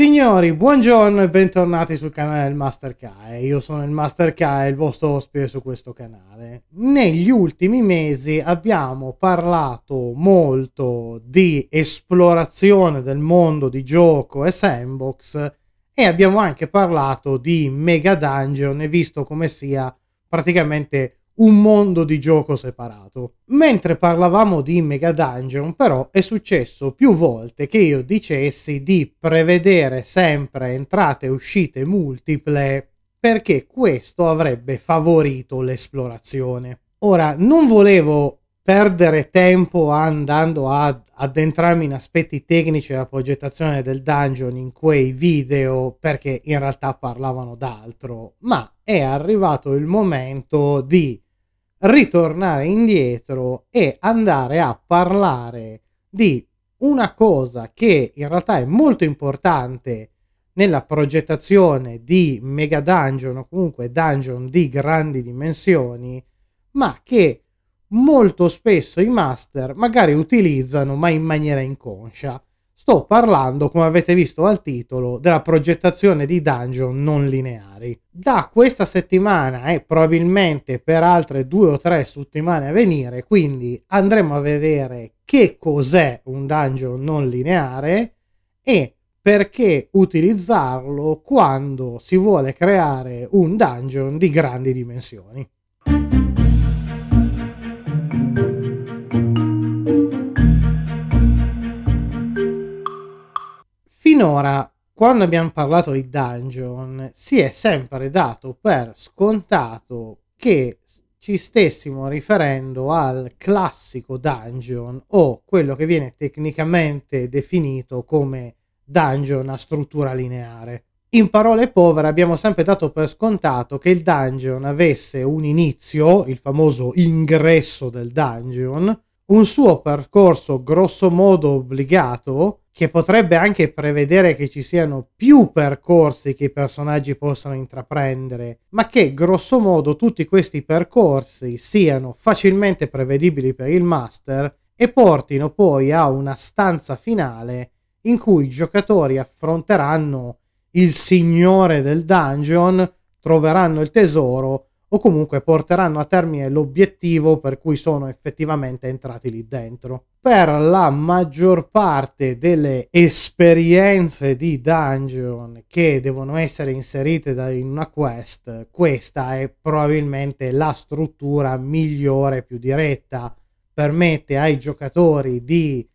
Signori, buongiorno e bentornati sul canale del Master Kai. Io sono il Master Kai, il vostro ospite su questo canale. Negli ultimi mesi abbiamo parlato molto di esplorazione del mondo di gioco e sandbox e abbiamo anche parlato di Mega Dungeon e visto come sia praticamente un mondo di gioco separato. Mentre parlavamo di Mega Dungeon, però, è successo più volte che io dicessi di prevedere sempre entrate e uscite multiple perché questo avrebbe favorito l'esplorazione. Ora, non volevo perdere tempo andando ad addentrarmi in aspetti tecnici della progettazione del dungeon in quei video perché in realtà parlavano d'altro, ma è arrivato il momento di ritornare indietro e andare a parlare di una cosa che in realtà è molto importante nella progettazione di mega dungeon o comunque dungeon di grandi dimensioni, ma che molto spesso i master magari utilizzano ma in maniera inconscia. Sto parlando, come avete visto al titolo, della progettazione di dungeon non lineari. Da questa settimana e probabilmente per altre due o tre settimane a venire, quindi andremo a vedere che cos'è un dungeon non lineare e perché utilizzarlo quando si vuole creare un dungeon di grandi dimensioni. Finora, quando abbiamo parlato di dungeon, si è sempre dato per scontato che ci stessimo riferendo al classico dungeon o quello che viene tecnicamente definito come dungeon a struttura lineare. In parole povere abbiamo sempre dato per scontato che il dungeon avesse un inizio, il famoso ingresso del dungeon, un suo percorso grossomodo obbligato che potrebbe anche prevedere che ci siano più percorsi che i personaggi possano intraprendere, ma che grossomodo tutti questi percorsi siano facilmente prevedibili per il master e portino poi a una stanza finale in cui i giocatori affronteranno il signore del dungeon, troveranno il tesoro o comunque porteranno a termine l'obiettivo per cui sono effettivamente entrati lì dentro. Per la maggior parte delle esperienze di dungeon che devono essere inserite in una quest, questa è probabilmente la struttura migliore, più diretta, permette ai giocatori di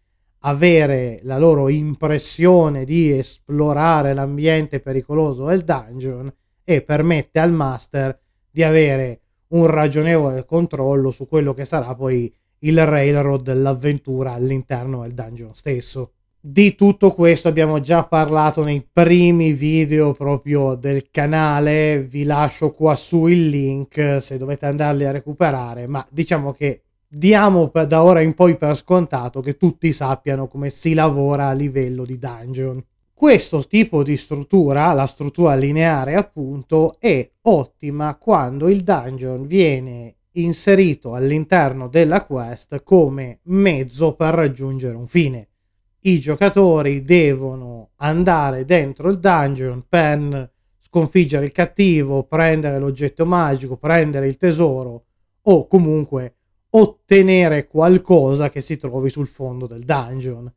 avere la loro impressione di esplorare l'ambiente pericoloso del dungeon e permette al master di di avere un ragionevole controllo su quello che sarà poi il railroad, dell'avventura all'interno del dungeon stesso. Di tutto questo abbiamo già parlato nei primi video proprio del canale, vi lascio qua su il link se dovete andarli a recuperare, ma diciamo che diamo da ora in poi per scontato che tutti sappiano come si lavora a livello di dungeon. Questo tipo di struttura, la struttura lineare appunto, è ottima quando il dungeon viene inserito all'interno della quest come mezzo per raggiungere un fine. I giocatori devono andare dentro il dungeon per sconfiggere il cattivo, prendere l'oggetto magico, prendere il tesoro o comunque ottenere qualcosa che si trovi sul fondo del dungeon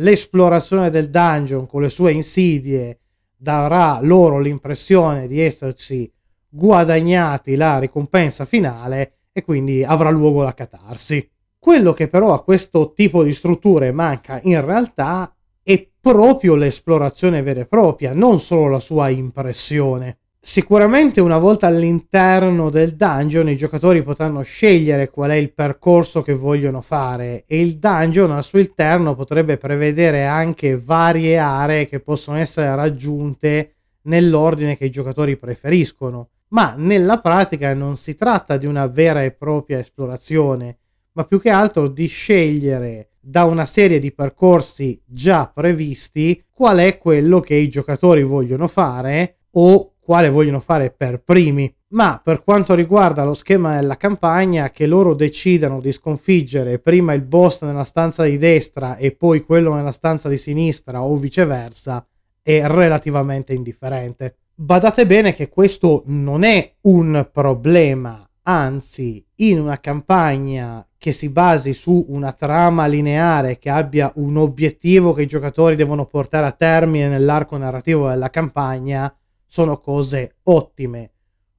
l'esplorazione del dungeon con le sue insidie darà loro l'impressione di esserci guadagnati la ricompensa finale e quindi avrà luogo la catarsi. Quello che però a questo tipo di strutture manca in realtà è proprio l'esplorazione vera e propria, non solo la sua impressione. Sicuramente una volta all'interno del dungeon i giocatori potranno scegliere qual è il percorso che vogliono fare e il dungeon al suo interno potrebbe prevedere anche varie aree che possono essere raggiunte nell'ordine che i giocatori preferiscono, ma nella pratica non si tratta di una vera e propria esplorazione, ma più che altro di scegliere da una serie di percorsi già previsti qual è quello che i giocatori vogliono fare o quale vogliono fare per primi. Ma per quanto riguarda lo schema della campagna, che loro decidano di sconfiggere prima il boss nella stanza di destra e poi quello nella stanza di sinistra o viceversa, è relativamente indifferente. Badate bene che questo non è un problema, anzi, in una campagna che si basi su una trama lineare che abbia un obiettivo che i giocatori devono portare a termine nell'arco narrativo della campagna, sono cose ottime.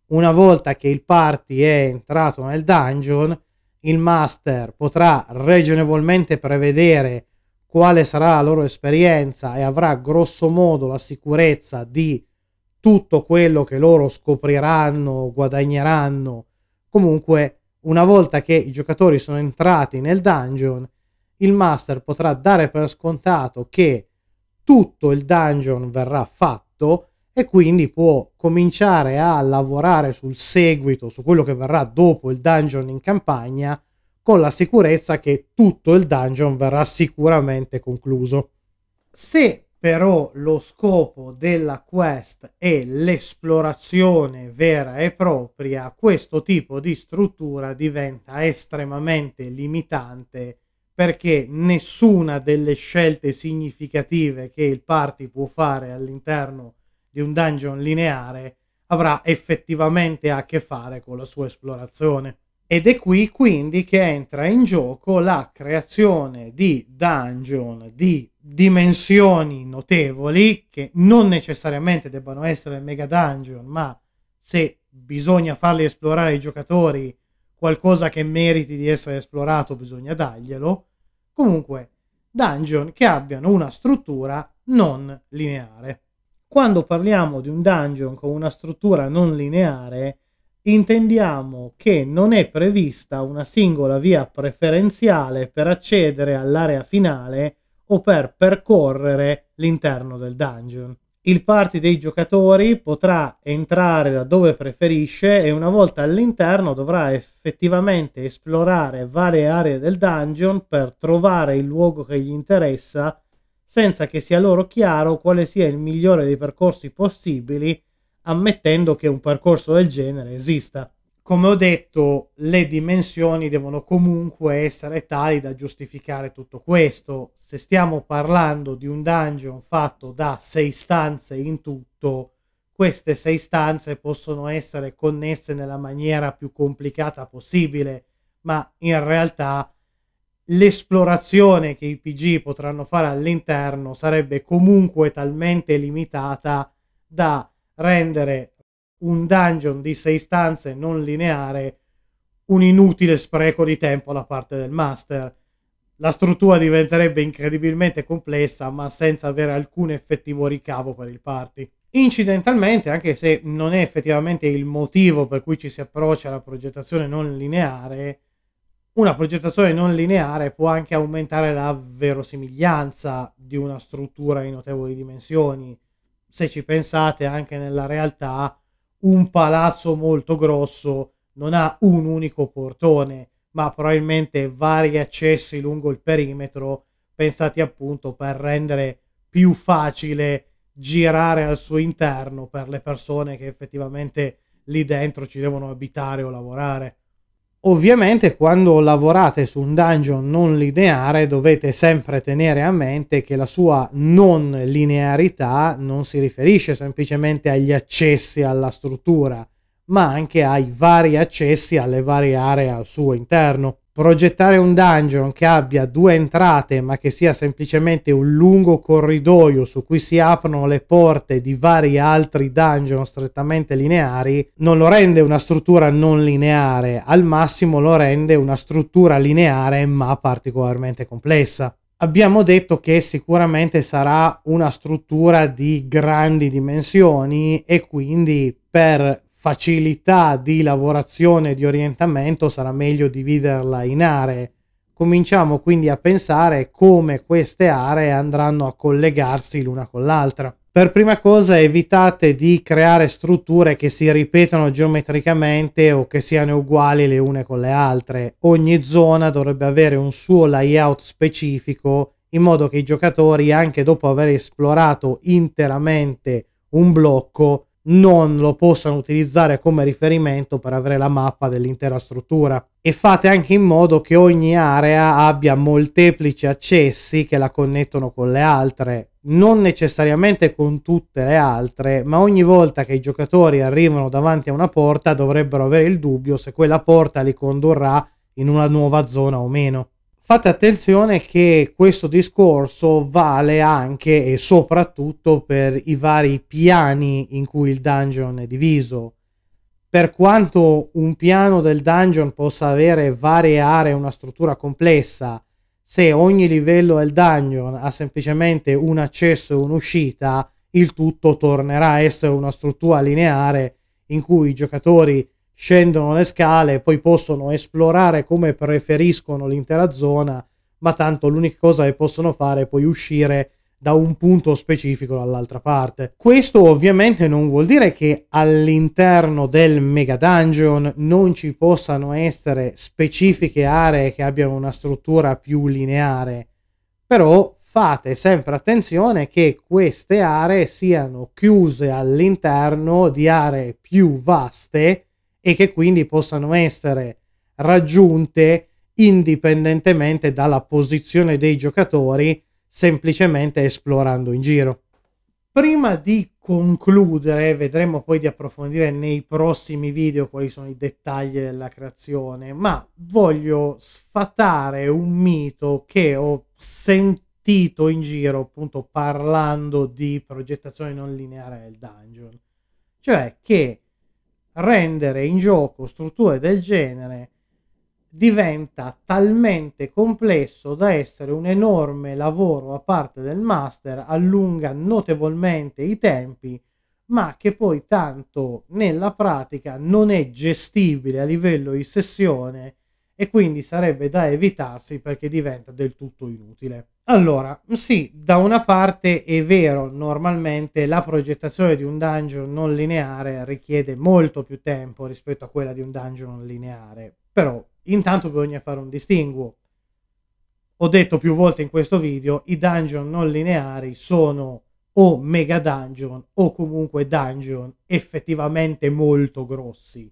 Una volta che il party è entrato nel dungeon, il master potrà ragionevolmente prevedere quale sarà la loro esperienza e avrà grosso modo la sicurezza di tutto quello che loro scopriranno, o guadagneranno. Comunque, una volta che i giocatori sono entrati nel dungeon, il master potrà dare per scontato che tutto il dungeon verrà fatto e quindi può cominciare a lavorare sul seguito, su quello che verrà dopo il dungeon in campagna, con la sicurezza che tutto il dungeon verrà sicuramente concluso. Se però lo scopo della quest è l'esplorazione vera e propria, questo tipo di struttura diventa estremamente limitante perché nessuna delle scelte significative che il party può fare all'interno di di un dungeon lineare avrà effettivamente a che fare con la sua esplorazione. Ed è qui quindi che entra in gioco la creazione di dungeon di dimensioni notevoli, che non necessariamente debbano essere mega dungeon, ma se bisogna farli esplorare ai giocatori qualcosa che meriti di essere esplorato bisogna darglielo. Comunque, dungeon che abbiano una struttura non lineare. Quando parliamo di un dungeon con una struttura non lineare, intendiamo che non è prevista una singola via preferenziale per accedere all'area finale o per percorrere l'interno del dungeon. Il party dei giocatori potrà entrare da dove preferisce e una volta all'interno dovrà effettivamente esplorare varie aree del dungeon per trovare il luogo che gli interessa senza che sia loro chiaro quale sia il migliore dei percorsi possibili, ammettendo che un percorso del genere esista. Come ho detto, le dimensioni devono comunque essere tali da giustificare tutto questo. Se stiamo parlando di un dungeon fatto da sei stanze in tutto, queste sei stanze possono essere connesse nella maniera più complicata possibile, ma in realtà l'esplorazione che i PG potranno fare all'interno sarebbe comunque talmente limitata da rendere un dungeon di sei stanze non lineare un inutile spreco di tempo da parte del master. La struttura diventerebbe incredibilmente complessa, ma senza avere alcun effettivo ricavo per il party. Incidentalmente, anche se non è effettivamente il motivo per cui ci si approccia alla progettazione non lineare, una progettazione non lineare può anche aumentare la verosimiglianza di una struttura di notevoli dimensioni. Se ci pensate, anche nella realtà, un palazzo molto grosso non ha un unico portone, ma probabilmente vari accessi lungo il perimetro, pensati appunto per rendere più facile girare al suo interno per le persone che effettivamente lì dentro ci devono abitare o lavorare. Ovviamente quando lavorate su un dungeon non lineare dovete sempre tenere a mente che la sua non linearità non si riferisce semplicemente agli accessi alla struttura, ma anche ai vari accessi alle varie aree al suo interno progettare un dungeon che abbia due entrate ma che sia semplicemente un lungo corridoio su cui si aprono le porte di vari altri dungeon strettamente lineari non lo rende una struttura non lineare al massimo lo rende una struttura lineare ma particolarmente complessa Abbiamo detto che sicuramente sarà una struttura di grandi dimensioni e quindi per facilità di lavorazione e di orientamento sarà meglio dividerla in aree. Cominciamo quindi a pensare come queste aree andranno a collegarsi l'una con l'altra. Per prima cosa evitate di creare strutture che si ripetano geometricamente o che siano uguali le une con le altre. Ogni zona dovrebbe avere un suo layout specifico in modo che i giocatori, anche dopo aver esplorato interamente un blocco, non lo possano utilizzare come riferimento per avere la mappa dell'intera struttura e fate anche in modo che ogni area abbia molteplici accessi che la connettono con le altre, non necessariamente con tutte le altre, ma ogni volta che i giocatori arrivano davanti a una porta dovrebbero avere il dubbio se quella porta li condurrà in una nuova zona o meno. Fate attenzione che questo discorso vale anche e soprattutto per i vari piani in cui il dungeon è diviso. Per quanto un piano del dungeon possa avere varie aree e una struttura complessa, se ogni livello del dungeon ha semplicemente un accesso e un'uscita, il tutto tornerà a essere una struttura lineare in cui i giocatori scendono le scale e poi possono esplorare come preferiscono l'intera zona, ma tanto l'unica cosa che possono fare è poi uscire da un punto specifico dall'altra parte. Questo ovviamente non vuol dire che all'interno del mega dungeon non ci possano essere specifiche aree che abbiano una struttura più lineare, però fate sempre attenzione che queste aree siano chiuse all'interno di aree più vaste e che quindi possano essere raggiunte indipendentemente dalla posizione dei giocatori, semplicemente esplorando in giro. Prima di concludere, vedremo poi di approfondire nei prossimi video quali sono i dettagli della creazione, ma voglio sfatare un mito che ho sentito in giro appunto parlando di progettazione non lineare del dungeon, cioè che rendere in gioco strutture del genere diventa talmente complesso da essere un enorme lavoro a parte del master, allunga notevolmente i tempi, ma che poi tanto nella pratica non è gestibile a livello di sessione e quindi sarebbe da evitarsi perché diventa del tutto inutile. Allora, sì, da una parte è vero, normalmente la progettazione di un dungeon non lineare richiede molto più tempo rispetto a quella di un dungeon lineare, però intanto bisogna fare un distinguo. Ho detto più volte in questo video, i dungeon non lineari sono o mega dungeon o comunque dungeon effettivamente molto grossi.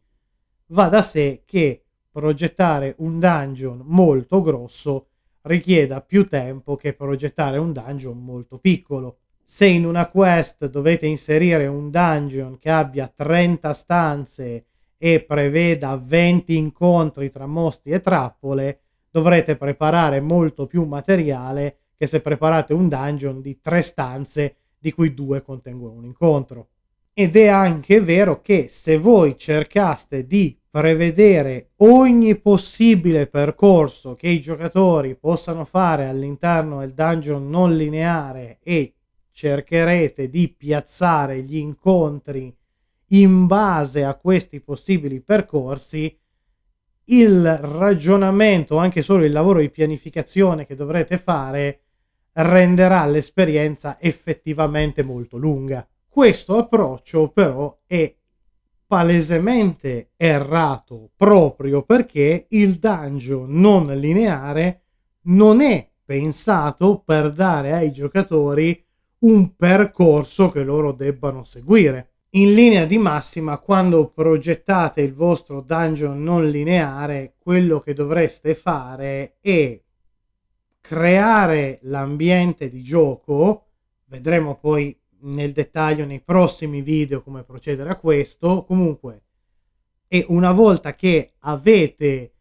Va da sé che progettare un dungeon molto grosso richieda più tempo che progettare un dungeon molto piccolo. Se in una quest dovete inserire un dungeon che abbia 30 stanze e preveda 20 incontri tra mostri e trappole, dovrete preparare molto più materiale che se preparate un dungeon di 3 stanze di cui 2 contengono un incontro. Ed è anche vero che se voi cercaste di prevedere ogni possibile percorso che i giocatori possano fare all'interno del dungeon non lineare e cercherete di piazzare gli incontri in base a questi possibili percorsi, il ragionamento, anche solo il lavoro di pianificazione che dovrete fare, renderà l'esperienza effettivamente molto lunga. Questo approccio però è palesemente errato proprio perché il dungeon non lineare non è pensato per dare ai giocatori un percorso che loro debbano seguire. In linea di massima, quando progettate il vostro dungeon non lineare, quello che dovreste fare è creare l'ambiente di gioco, vedremo poi nel dettaglio nei prossimi video come procedere a questo. Comunque, e una volta che avete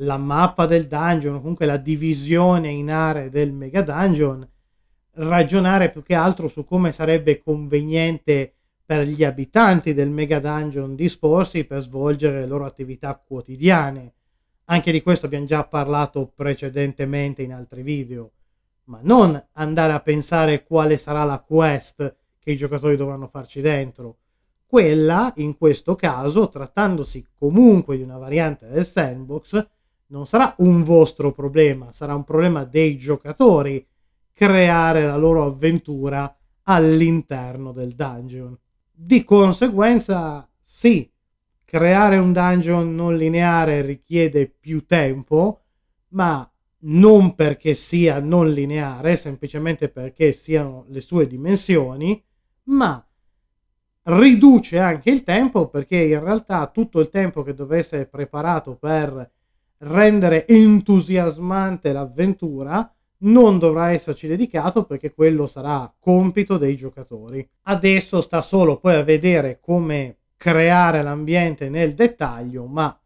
la mappa del dungeon, comunque la divisione in aree del mega dungeon, ragionare più che altro su come sarebbe conveniente per gli abitanti del mega dungeon disporsi per svolgere le loro attività quotidiane. Anche di questo abbiamo già parlato precedentemente in altri video ma non andare a pensare quale sarà la quest che i giocatori dovranno farci dentro. Quella, in questo caso, trattandosi comunque di una variante del sandbox, non sarà un vostro problema, sarà un problema dei giocatori creare la loro avventura all'interno del dungeon. Di conseguenza, sì, creare un dungeon non lineare richiede più tempo, ma non perché sia non lineare, semplicemente perché siano le sue dimensioni, ma riduce anche il tempo perché in realtà tutto il tempo che dovesse essere preparato per rendere entusiasmante l'avventura non dovrà esserci dedicato perché quello sarà compito dei giocatori. Adesso sta solo poi a vedere come creare l'ambiente nel dettaglio, ma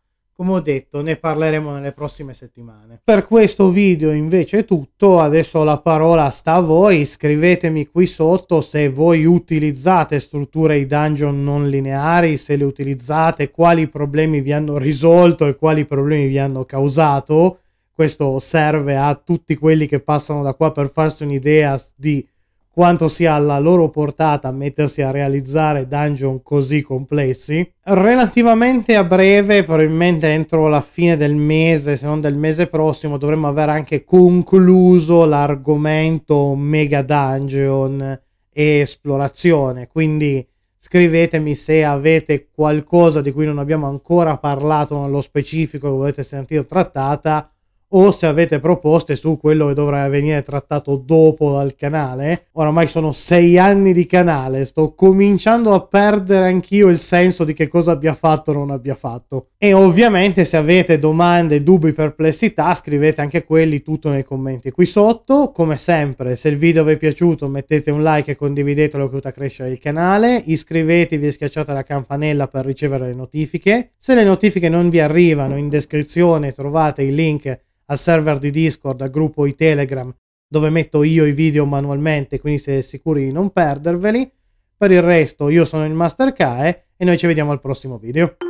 come ho detto ne parleremo nelle prossime settimane. Per questo video invece è tutto, adesso la parola sta a voi, scrivetemi qui sotto se voi utilizzate strutture di dungeon non lineari, se le utilizzate, quali problemi vi hanno risolto e quali problemi vi hanno causato questo serve a tutti quelli che passano da qua per farsi un'idea di quanto sia alla loro portata mettersi a realizzare dungeon così complessi. Relativamente a breve, probabilmente entro la fine del mese, se non del mese prossimo, dovremmo aver anche concluso l'argomento mega dungeon e esplorazione. Quindi scrivetemi se avete qualcosa di cui non abbiamo ancora parlato nello specifico e volete sentire trattata o se avete proposte su quello che dovrà venire trattato dopo dal canale. Oramai sono sei anni di canale, sto cominciando a perdere anch'io il senso di che cosa abbia fatto o non abbia fatto. E ovviamente se avete domande, dubbi, perplessità, scrivete anche quelli tutto nei commenti qui sotto. Come sempre, se il video vi è piaciuto mettete un like e condividetelo che aiuta a crescere il canale, iscrivetevi e schiacciate la campanella per ricevere le notifiche. Se le notifiche non vi arrivano, in descrizione trovate i link al server di Discord, al gruppo di Telegram, dove metto io i video manualmente, quindi siete sicuri di non perderveli. Per il resto io sono il Master Kae e noi ci vediamo al prossimo video.